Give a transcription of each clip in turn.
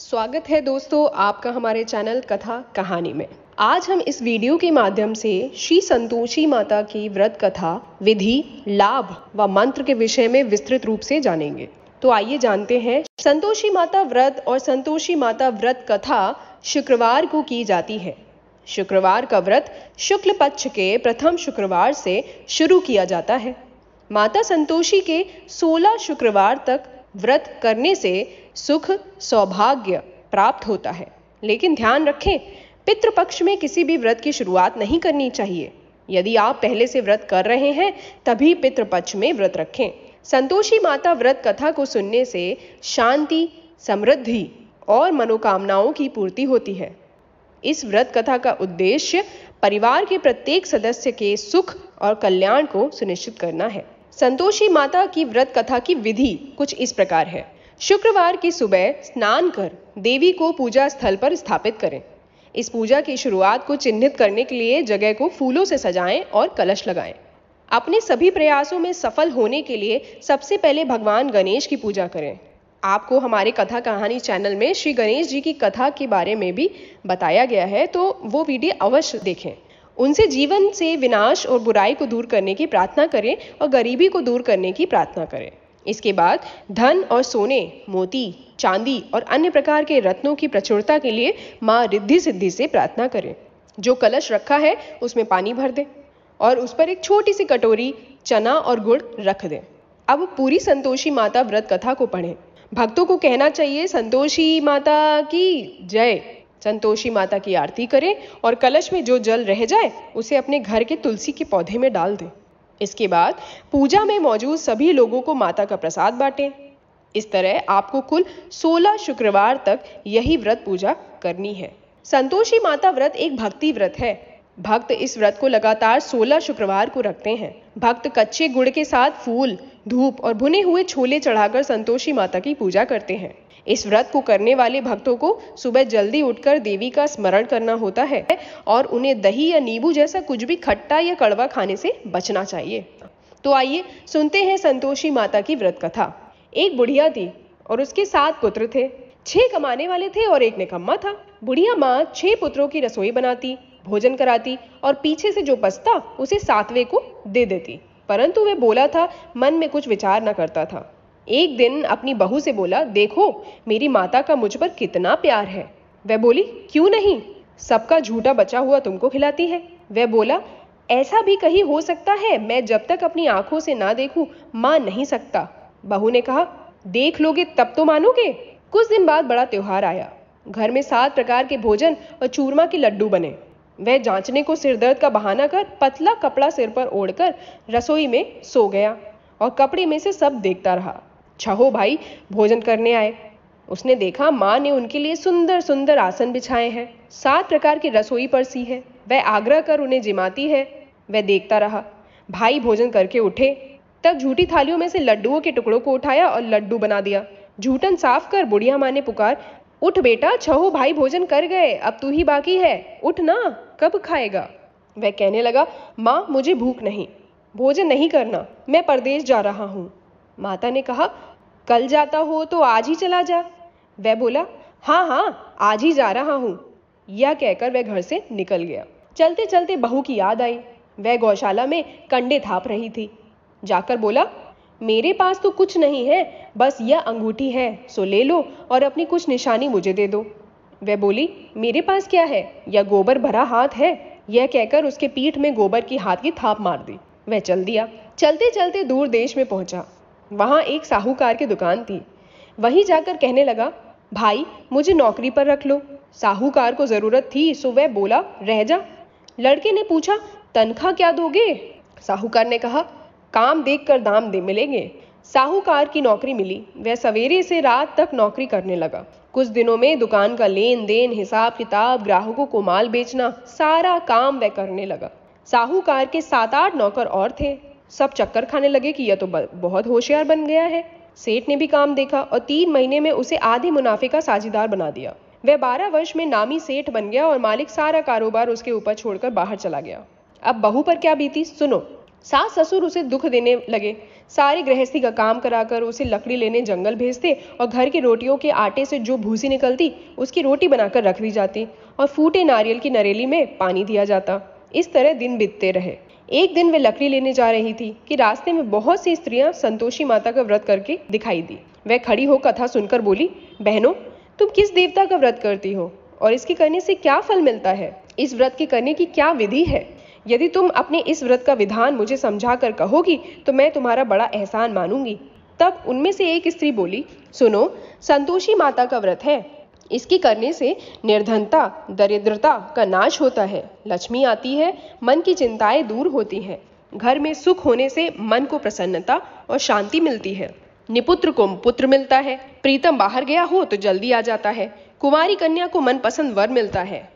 स्वागत है दोस्तों आपका हमारे चैनल कथा कहानी में आज हम इस वीडियो के माध्यम से श्री संतोषी माता की व्रत कथा विधि लाभ व मंत्र के विषय में विस्तृत रूप से जानेंगे तो आइए जानते हैं संतोषी माता व्रत और संतोषी माता व्रत कथा शुक्रवार को की जाती है शुक्रवार का व्रत शुक्ल पक्ष के प्रथम शुक्रवार से शुरू किया जाता है माता संतोषी के 16 शुक्रवार तक व्रत करने से सुख सौभाग्य प्राप्त होता है लेकिन ध्यान रखें पितृपक्ष में किसी भी व्रत की शुरुआत नहीं करनी चाहिए यदि आप पहले से व्रत कर रहे हैं तभी पितृपक्ष में व्रत रखें संतोषी माता व्रत कथा को सुनने से शांति समृद्धि और मनोकामनाओं की पूर्ति होती है इस व्रत कथा का उद्देश्य परिवार के प्रत्येक सदस्य के सुख और कल्याण को सुनिश्चित करना है संतोषी माता की व्रत कथा की विधि कुछ इस प्रकार है शुक्रवार की सुबह स्नान कर देवी को पूजा स्थल पर स्थापित करें इस पूजा की शुरुआत को चिन्हित करने के लिए जगह को फूलों से सजाएं और कलश लगाएं अपने सभी प्रयासों में सफल होने के लिए सबसे पहले भगवान गणेश की पूजा करें आपको हमारे कथा कहानी चैनल में श्री गणेश जी की कथा के बारे में भी बताया गया है तो वो वीडियो अवश्य देखें उनसे जीवन से विनाश और बुराई को दूर करने की प्रार्थना करें और गरीबी को दूर करने की प्रार्थना करें इसके बाद धन और सोने मोती चांदी और अन्य प्रकार के रत्नों की प्रचुरता के लिए माँ रिद्धि सिद्धि से प्रार्थना करें जो कलश रखा है उसमें पानी भर दें और उस पर एक छोटी सी कटोरी चना और गुड़ रख दें अब पूरी संतोषी माता व्रत कथा को पढ़ें भक्तों को कहना चाहिए संतोषी माता की जय संतोषी माता की आरती करें और कलश में जो जल रह जाए उसे अपने घर के तुलसी के पौधे में डाल दें इसके बाद पूजा में मौजूद सभी लोगों को माता का प्रसाद बांटें इस तरह आपको कुल 16 शुक्रवार तक यही व्रत पूजा करनी है संतोषी माता व्रत एक भक्ति व्रत है भक्त इस व्रत को लगातार 16 शुक्रवार को रखते हैं भक्त कच्चे गुड़ के साथ फूल धूप और भुने हुए छोले चढ़ाकर संतोषी माता की पूजा करते हैं इस व्रत को करने वाले भक्तों को सुबह जल्दी उठकर देवी का स्मरण करना होता है और उन्हें दही या नींबू जैसा कुछ भी खट्टा या कड़वा खाने से बचना चाहिए तो आइए सुनते हैं संतोषी माता की व्रत कथा एक बुढ़िया थी और उसके सात पुत्र थे छह कमाने वाले थे और एक निकम्मा था बुढ़िया माँ छह पुत्रों की रसोई बनाती भोजन कराती और पीछे से जो पसता उसे सातवें को दे देती परंतु वह बोला था मन में कुछ विचार न करता था एक दिन अपनी बहू से बोला देखो मेरी माता का मुझ पर कितना प्यार है वह बोली क्यों नहीं सबका झूठा बचा हुआ तुमको खिलाती है वह बोला ऐसा भी कहीं हो सकता है मैं जब तक अपनी आंखों से ना देखूं मान नहीं सकता बहू ने कहा देख लोगे तब तो मानोगे कुछ दिन बाद बड़ा त्योहार आया घर में सात प्रकार के भोजन और चूरमा के लड्डू बने वह जांचने को सिरदर्द का बहाना कर पतला कपड़ा सिर पर ओढ़कर रसोई में सो गया और कपड़े में से सब देखता रहा अच्छा हो भाई भोजन करने आए उसने देखा माँ ने उनके लिए सुंदर सुंदर आसन बिछाए हैं सात प्रकार की रसोई परसी है वह आग्रह कर उन्हें जिमाती है वह देखता रहा भाई भोजन करके उठे तब झूठी थालियों में से लड्डुओं के टुकड़ों को उठाया और लड्डू बना दिया झूठन साफ कर बुढ़िया माँ ने पुकार उठ बेटा छहो भाई भोजन कर गए अब तू ही बाकी है उठ ना कब खाएगा वह कहने लगा माँ मुझे भूख नहीं भोजन नहीं करना मैं परदेश जा रहा हूँ माता ने कहा कल जाता हो तो आज ही चला जा वह बोला हाँ हाँ आज ही जा रहा हूँ यह कहकर वह घर से निकल गया चलते चलते बहू की याद आई वह गौशाला में कंडे थाप रही थी जाकर बोला मेरे पास तो कुछ नहीं है बस यह अंगूठी है सो ले लो और अपनी कुछ निशानी मुझे दे दो वह बोली मेरे पास क्या है यह गोबर भरा हाथ है यह कहकर उसके पीठ में गोबर की हाथ की थाप मार दी वह चल दिया चलते चलते दूर देश में पहुंचा वहाँ एक साहूकार की दुकान थी वहीं जाकर कहने लगा भाई मुझे नौकरी पर रख लो साहूकार को ज़रूरत थी सो वह बोला रह जा लड़के ने पूछा तनख्वाह क्या दोगे साहूकार ने कहा काम देख कर दाम दे मिलेंगे साहूकार की नौकरी मिली वह सवेरे से रात तक नौकरी करने लगा कुछ दिनों में दुकान का लेन देन हिसाब किताब ग्राहकों को माल बेचना सारा काम वह करने लगा साहूकार के सात आठ नौकर और थे सब चक्कर खाने लगे कि यह तो बहुत होशियार बन गया है सेठ ने भी काम देखा और तीन महीने में उसे आधे मुनाफे का साझेदार बना दिया वह बारह वर्ष में नामी सेठ बन गया और मालिक सारा कारोबार उसके ऊपर छोड़कर बाहर चला गया अब बहू पर क्या बीती सुनो सास ससुर उसे दुख देने लगे सारे गृहस्थी का काम कराकर उसे लकड़ी लेने जंगल भेजते और घर की रोटियों के आटे से जो भूसी निकलती उसकी रोटी बनाकर रख दी जाती और फूटे नारियल की नरेली में पानी दिया जाता इस तरह दिन बीतते रहे एक दिन वे लकड़ी लेने जा रही थी कि रास्ते में बहुत सी स्त्रियां संतोषी माता का व्रत करके दिखाई दी वह खड़ी हो कथा सुनकर बोली बहनों तुम किस देवता का व्रत करती हो और इसके करने से क्या फल मिलता है इस व्रत के करने की क्या विधि है यदि तुम अपने इस व्रत का विधान मुझे समझा कर कहोगी तो मैं तुम्हारा बड़ा एहसान मानूंगी तब उनमें से एक स्त्री बोली सुनो संतोषी माता का व्रत है इसकी करने से निर्धनता दरिद्रता का नाश होता है लक्ष्मी आती है मन की चिंताएं दूर होती हैं घर में सुख होने से मन को प्रसन्नता और शांति मिलती है निपुत्र को पुत्र मिलता है प्रीतम बाहर गया हो तो जल्दी आ जाता है कुमारी कन्या को मनपसंद वर मिलता है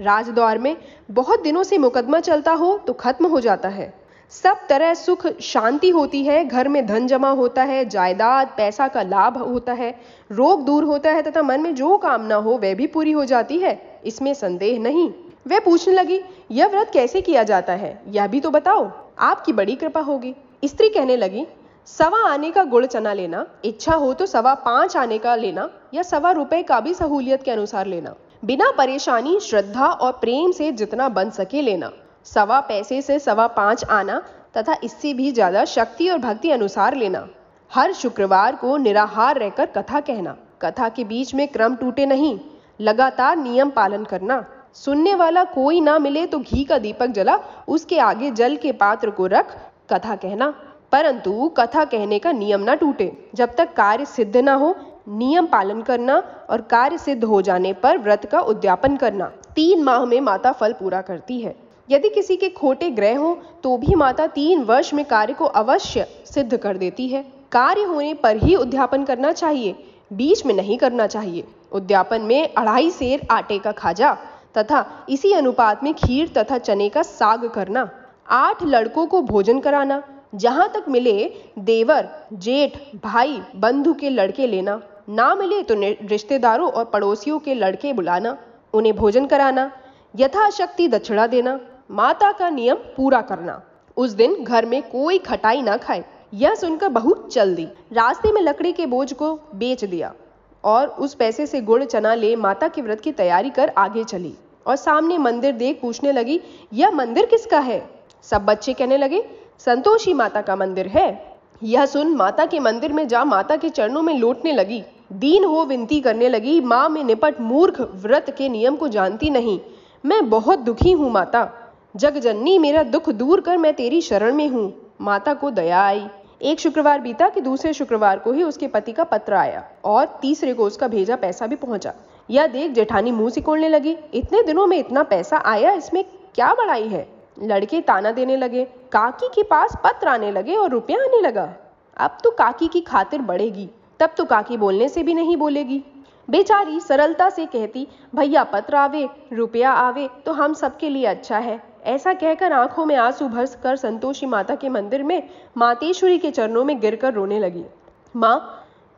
राजद्वार में बहुत दिनों से मुकदमा चलता हो तो खत्म हो जाता है सब तरह सुख शांति होती है घर में धन जमा होता है जायदाद पैसा का लाभ होता है रोग दूर होता है तथा मन में जो कामना हो वह भी पूरी हो जाती है इसमें संदेह नहीं वह पूछने लगी यह व्रत कैसे किया जाता है यह भी तो बताओ आपकी बड़ी कृपा होगी स्त्री कहने लगी सवा आने का गुड़ चना लेना इच्छा हो तो सवा पांच आने का लेना या सवा रुपए का भी सहूलियत के अनुसार लेना बिना परेशानी श्रद्धा और प्रेम से जितना बन सके लेना सवा पैसे से सवा पाँच आना तथा इससे भी ज़्यादा शक्ति और भक्ति अनुसार लेना हर शुक्रवार को निराहार रहकर कथा कहना कथा के बीच में क्रम टूटे नहीं लगातार नियम पालन करना सुनने वाला कोई ना मिले तो घी का दीपक जला उसके आगे जल के पात्र को रख कथा कहना परंतु कथा कहने का नियम ना टूटे जब तक कार्य सिद्ध ना हो नियम पालन करना और कार्य सिद्ध हो जाने पर व्रत का उद्यापन करना तीन माह में माता फल पूरा करती है यदि किसी के खोटे ग्रह हो तो भी माता तीन वर्ष में कार्य को अवश्य सिद्ध कर देती है कार्य होने पर ही उद्यापन करना चाहिए बीच में नहीं करना चाहिए उद्यापन में अढ़ाई सेर आटे का खाजा तथा इसी अनुपात में खीर तथा चने का साग करना आठ लड़कों को भोजन कराना जहाँ तक मिले देवर जेठ भाई बंधु के लड़के लेना ना मिले तो रिश्तेदारों और पड़ोसियों के लड़के बुलाना उन्हें भोजन कराना यथाशक्ति दक्षिणा देना माता का नियम पूरा करना उस दिन घर में कोई खटाई ना खाए यह सुनकर बहू चल दी रास्ते में लकड़ी के बोझ को बेच दिया और उस पैसे से गुड़ चना ले माता के व्रत की तैयारी कर आगे चली और सामने मंदिर देख पूछने लगी यह मंदिर किसका है सब बच्चे कहने लगे संतोषी माता का मंदिर है यह सुन माता के मंदिर में जा माता के चरणों में लौटने लगी दीन हो विनती करने लगी माँ में निपट मूर्ख व्रत के नियम को जानती नहीं मैं बहुत दुखी हूँ माता जग जननी मेरा दुख दूर कर मैं तेरी शरण में हूँ माता को दया आई एक शुक्रवार बीता कि दूसरे शुक्रवार को ही उसके पति का पत्र आया और तीसरे को उसका भेजा पैसा भी पहुंचा यह देख जेठानी मुंह सिकोड़ने लगी इतने दिनों में इतना पैसा आया इसमें क्या बड़ाई है लड़के ताना देने लगे काकी के पास पत्र आने लगे और रुपया आने लगा अब तो काकी की खातिर बढ़ेगी तब तो काकी बोलने से भी नहीं बोलेगी बेचारी सरलता से कहती भैया पत्र आवे रुपया आवे तो हम सबके लिए अच्छा है ऐसा कहकर आंखों में आंसू भर कर संतोषी माता के मंदिर में मातेश्वरी के चरणों में गिर रोने लगी माँ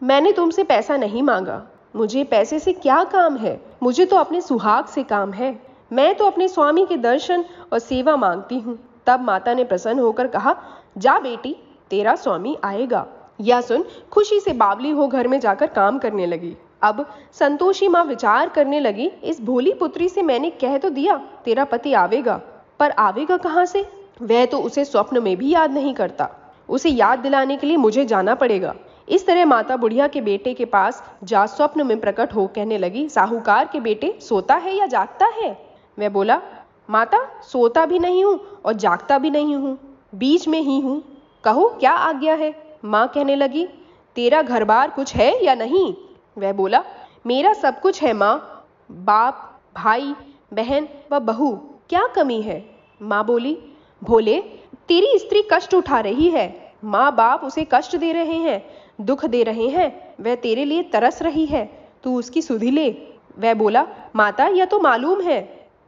मैंने तुमसे पैसा नहीं मांगा मुझे पैसे से क्या काम है मुझे तो अपने सुहाग से काम है मैं तो अपने स्वामी के दर्शन और सेवा मांगती हूँ तब माता ने प्रसन्न होकर कहा जा बेटी तेरा स्वामी आएगा यह सुन खुशी से बावली हो घर में जाकर काम करने लगी अब संतोषी माँ विचार करने लगी इस भोली पुत्री से मैंने कह तो दिया तेरा पति आवेगा पर आवेगा कहाँ से वह तो उसे स्वप्न में भी याद नहीं करता उसे याद दिलाने के लिए मुझे जाना पड़ेगा इस तरह माता बुढ़िया के बेटे के पास जा स्वप्न में प्रकट हो कहने लगी साहूकार के बेटे सोता है या जागता है वह बोला माता सोता भी नहीं हूँ और जागता भी नहीं हूँ बीच में ही हूँ कहो क्या आज्ञा है माँ कहने लगी तेरा घर बार कुछ है या नहीं वह बोला मेरा सब कुछ है माँ बाप भाई बहन व बहू क्या कमी है माँ बोली भोले तेरी स्त्री कष्ट उठा रही है माँ बाप उसे कष्ट दे रहे हैं दुख दे रहे हैं वह तेरे लिए तरस रही है तू उसकी सुधि ले वह बोला माता यह तो मालूम है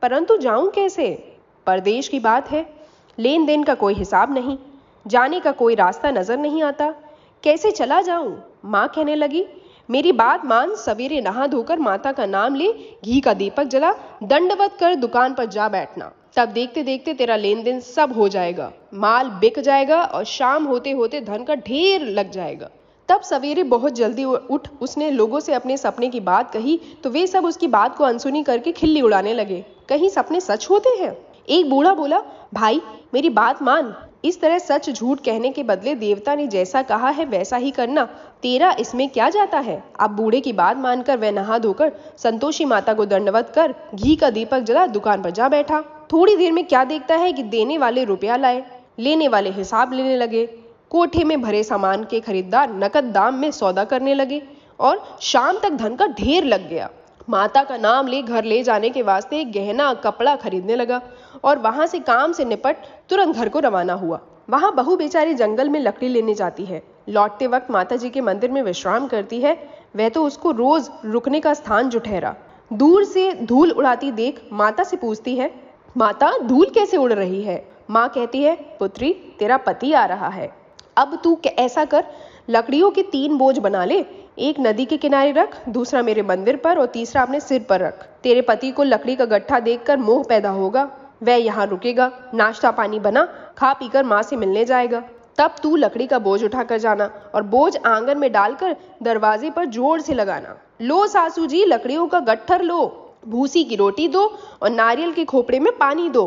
परंतु जाऊं कैसे परदेश की बात है लेन देन का कोई हिसाब नहीं जाने का कोई रास्ता नजर नहीं आता कैसे चला जाऊं माँ कहने लगी मेरी बात मान सवेरे नहा धोकर माता का नाम ले घी का दीपक जला दंडवत कर दुकान पर जा बैठना तब देखते देखते तेरा लेन देन सब हो जाएगा माल बिक जाएगा और शाम होते होते धन का ढेर लग जाएगा तब सवेरे बहुत जल्दी उठ उसने लोगों से अपने सपने की बात कही तो वे सब उसकी बात को अनसुनी करके खिल्ली उड़ाने लगे कहीं सपने सच होते हैं एक बूढ़ा बोला भाई मेरी बात मान इस तरह सच झूठ कहने के बदले देवता ने जैसा कहा है वैसा ही करना तेरा इसमें क्या जाता है अब बूढ़े की बात मानकर वह नहा धोकर संतोषी माता को दंडवत कर घी का दीपक जला दुकान पर जा बैठा थोड़ी देर में क्या देखता है कि देने वाले रुपया लाए लेने वाले हिसाब लेने लगे कोठे में भरे सामान के खरीदार नकद दाम में सौदा करने लगे और शाम तक धन का ढेर लग गया माता का नाम ले घर ले जाने के वास्ते गहना कपड़ा खरीदने लगा और वहां से काम से निपट तुरंत घर को रवाना हुआ वहां बहु बेचारी जंगल में लकड़ी लेने जाती है लौटते वक्त माता जी के मंदिर में विश्राम करती है वह तो उसको रोज रुकने का स्थान जुठहरा दूर से धूल उड़ाती देख माता से पूछती है माता धूल कैसे उड़ रही है माँ कहती है पुत्री तेरा पति आ रहा है अब तू ऐसा कर लकड़ियों के तीन बोझ बना ले एक नदी के किनारे रख दूसरा मेरे मंदिर पर और तीसरा अपने सिर पर रख तेरे पति को लकड़ी का गट्ठा देखकर मोह पैदा होगा वह यहाँ रुकेगा नाश्ता पानी बना खा पीकर माँ से मिलने जाएगा तब तू लकड़ी का बोझ उठाकर जाना और बोझ आंगन में डालकर दरवाजे पर जोर से लगाना लो सासू जी लकड़ियों का गट्ठर लो भूसी की रोटी दो और नारियल के खोपड़े में पानी दो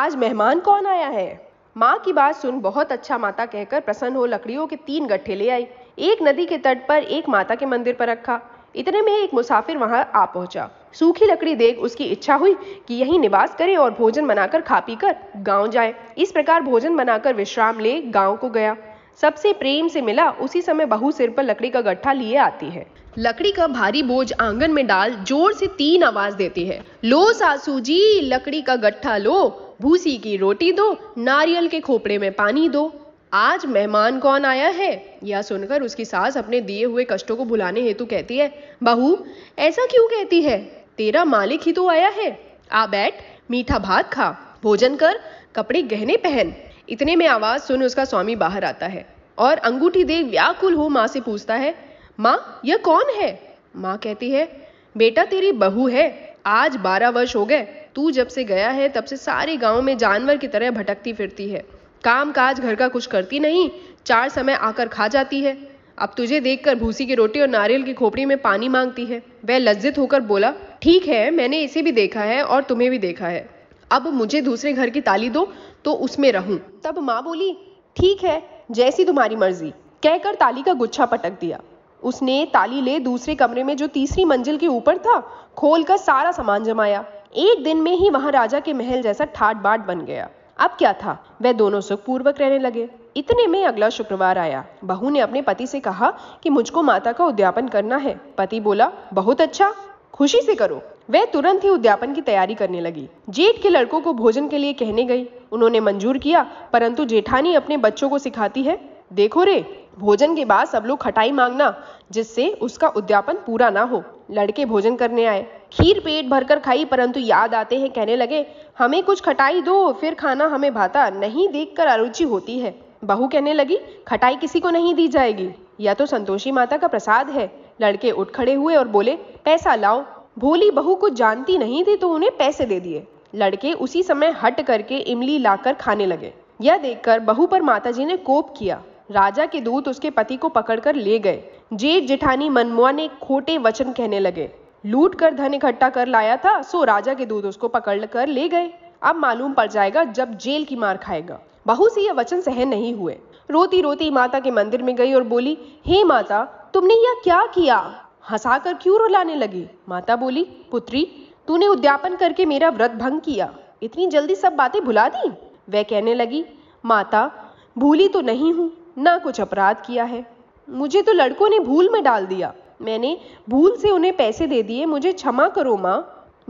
आज मेहमान कौन आया है माँ की बात सुन बहुत अच्छा माता कहकर प्रसन्न हो लकड़ियों के तीन गट्ठे ले आई एक नदी के तट पर एक माता के मंदिर पर रखा इतने में एक मुसाफिर वहां आ पहुंचा सूखी लकड़ी देख उसकी इच्छा हुई कि यही निवास करे और भोजन बनाकर खा पी कर गाँव जाए इस प्रकार भोजन बनाकर विश्राम ले गाँव को गया सबसे प्रेम से मिला उसी समय बहु सिर पर लकड़ी का गट्ठा लिए आती है लकड़ी का भारी बोझ आंगन में डाल जोर से तीन आवाज देती है लो सासू जी लकड़ी का गट्ठा लो भूसी की रोटी दो नारियल के खोपड़े में पानी दो आज मेहमान कौन आया है यह सुनकर उसकी सास अपने दिए हुए कष्टों को भुलाने हेतु कहती है बहू ऐसा क्यों कहती है तेरा मालिक ही तो आया है आ बैठ मीठा भात खा भोजन कर कपड़े गहने पहन इतने में आवाज सुन उसका स्वामी बाहर आता है और अंगूठी दे व्याकुल हो माँ से पूछता है माँ यह कौन है माँ कहती है बेटा तेरी बहू है आज बारह वर्ष हो गए तू जब से गया है तब से सारे गांव में जानवर की तरह भटकती फिरती है काम काज घर का कुछ करती नहीं चार समय आकर खा जाती है अब तुझे देखकर भूसी की रोटी और नारियल की खोपड़ी में पानी मांगती है वह लज्जित होकर बोला ठीक है मैंने इसे भी देखा है और तुम्हें भी देखा है अब मुझे दूसरे घर की ताली दो तो उसमें रहूं तब माँ बोली ठीक है जैसी तुम्हारी मर्जी कहकर ताली का गुच्छा पटक दिया उसने ताली ले दूसरे कमरे में जो तीसरी मंजिल के ऊपर था खोल कर सारा सामान जमाया एक दिन में ही वहां राजा के महल जैसा ठाट बाट बन गया अब क्या था वह दोनों सुखपूर्वक रहने लगे इतने में अगला शुक्रवार आया बहू ने अपने पति से कहा कि मुझको माता का उद्यापन करना है पति बोला बहुत अच्छा खुशी से करो वह तुरंत ही उद्यापन की तैयारी करने लगी जेठ के लड़कों को भोजन के लिए कहने गई उन्होंने मंजूर किया परंतु जेठानी अपने बच्चों को सिखाती है देखो रे भोजन के बाद सब लोग खटाई मांगना जिससे उसका उद्यापन पूरा ना हो लड़के भोजन करने आए खीर पेट भरकर खाई परंतु याद आते हैं कहने लगे हमें कुछ खटाई दो फिर खाना हमें भाता नहीं देखकर अरुचि होती है बहू कहने लगी खटाई किसी को नहीं दी जाएगी यह तो संतोषी माता का प्रसाद है लड़के उठ खड़े हुए और बोले पैसा लाओ भोली बहू को जानती नहीं थी तो उन्हें पैसे दे दिए लड़के उसी समय हट करके इमली लाकर खाने लगे यह देखकर बहू पर माताजी ने कोप किया राजा के दूत उसके पति को पकड़कर ले गए जेठ जेठानी ने खोटे वचन कहने लगे लूट कर धन इकट्ठा कर लाया था सो राजा के दूत उसको पकड़ कर ले गए अब मालूम पड़ जाएगा जब जेल की मार खाएगा बहू से यह वचन सहन नहीं हुए रोती रोती माता के मंदिर में गई और बोली हे माता तुमने यह क्या किया हंसा कर क्यों रुलाने लगी माता बोली पुत्री तूने उद्यापन करके मेरा व्रत भंग किया इतनी जल्दी सब बातें भुला दी वह कहने लगी माता भूली तो नहीं हूं ना कुछ अपराध किया है मुझे तो लड़कों ने भूल में डाल दिया मैंने भूल से उन्हें पैसे दे दिए मुझे क्षमा करो माँ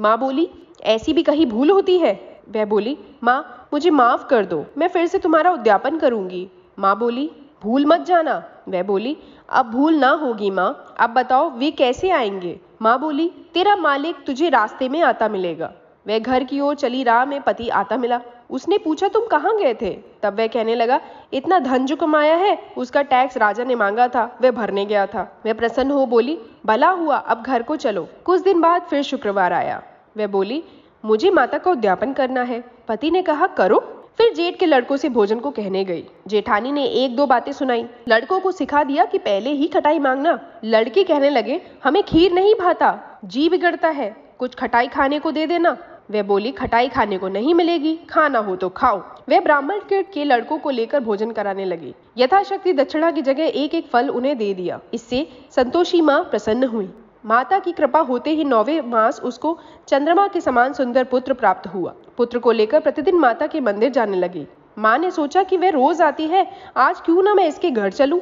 माँ बोली ऐसी भी कहीं भूल होती है वह बोली माँ मुझे माफ़ कर दो मैं फिर से तुम्हारा उद्यापन करूंगी माँ बोली भूल मत जाना वह बोली अब भूल ना होगी माँ अब बताओ वे कैसे आएंगे माँ बोली तेरा मालिक तुझे रास्ते में आता मिलेगा वह घर की ओर चली राह में पति आता मिला उसने पूछा तुम कहाँ गए थे तब वह कहने लगा इतना धन जो कमाया है उसका टैक्स राजा ने मांगा था वह भरने गया था वह प्रसन्न हो बोली भला हुआ अब घर को चलो कुछ दिन बाद फिर शुक्रवार आया वह बोली मुझे माता का उद्यापन करना है पति ने कहा करो फिर जेठ के लड़कों से भोजन को कहने गई जेठानी ने एक दो बातें सुनाई लड़कों को सिखा दिया कि पहले ही खटाई मांगना लड़के कहने लगे हमें खीर नहीं भाता जी बिगड़ता है कुछ खटाई खाने को दे देना वह बोली खटाई खाने को नहीं मिलेगी खाना हो तो खाओ वह ब्राह्मण के, के लड़कों को लेकर भोजन कराने लगी यथाशक्ति दक्षिणा की जगह एक एक फल उन्हें दे दिया इससे संतोषी माँ प्रसन्न हुई माता की कृपा होते ही नौवे मास उसको चंद्रमा के समान सुंदर पुत्र प्राप्त हुआ पुत्र को लेकर प्रतिदिन माता के मंदिर जाने लगी माँ ने सोचा कि वह रोज आती है आज क्यों ना मैं इसके घर चलूं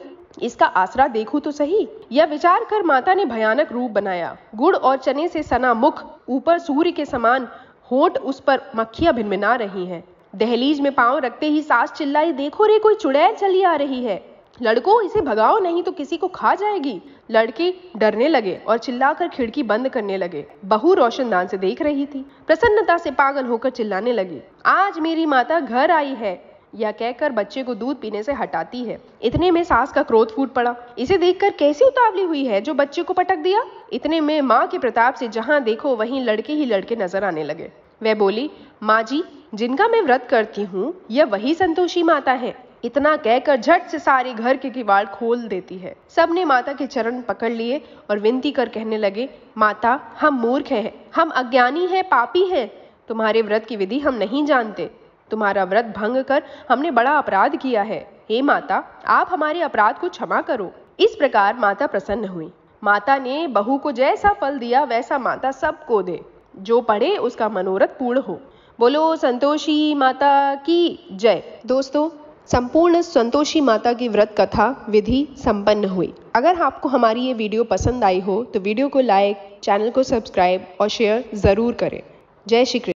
इसका आसरा देखूं तो सही यह विचार कर माता ने भयानक रूप बनाया गुड़ और चने से सना मुख ऊपर सूर्य के समान होंठ उस पर मक्खियां भिनभिना रही हैं दहलीज में पांव रखते ही सास चिल्लाई देखो रे कोई चुड़ैल चली आ रही है लड़कों इसे भगाओ नहीं तो किसी को खा जाएगी लड़के डरने लगे और चिल्लाकर खिड़की बंद करने लगे बहू रोशनदान से देख रही थी प्रसन्नता से पागल होकर चिल्लाने लगी आज मेरी माता घर आई है या कहकर बच्चे को दूध पीने से हटाती है इतने में सास का क्रोध फूट पड़ा इसे देखकर कैसी उतावली हुई है जो बच्चे को पटक दिया इतने में माँ के प्रताप से जहाँ देखो वहीं लड़के ही लड़के नजर आने लगे वह बोली माँ जी जिनका मैं व्रत करती हूँ यह वही संतोषी माता है इतना कहकर झट से सारे घर के किवाड़ खोल देती है सबने माता के चरण पकड़ लिए और विनती कर कहने लगे माता हम मूर्ख हैं हम अज्ञानी हैं पापी हैं तुम्हारे व्रत की विधि हम नहीं जानते तुम्हारा व्रत भंग कर हमने बड़ा अपराध किया है हे माता आप हमारे अपराध को क्षमा करो इस प्रकार माता प्रसन्न हुई माता ने बहू को जैसा फल दिया वैसा माता सबको दे जो पढ़े उसका मनोरथ पूर्ण हो बोलो संतोषी माता की जय दोस्तों संपूर्ण संतोषी माता की व्रत कथा विधि संपन्न हुई अगर आपको हमारी ये वीडियो पसंद आई हो तो वीडियो को लाइक चैनल को सब्सक्राइब और शेयर ज़रूर करें जय श्री कृष्ण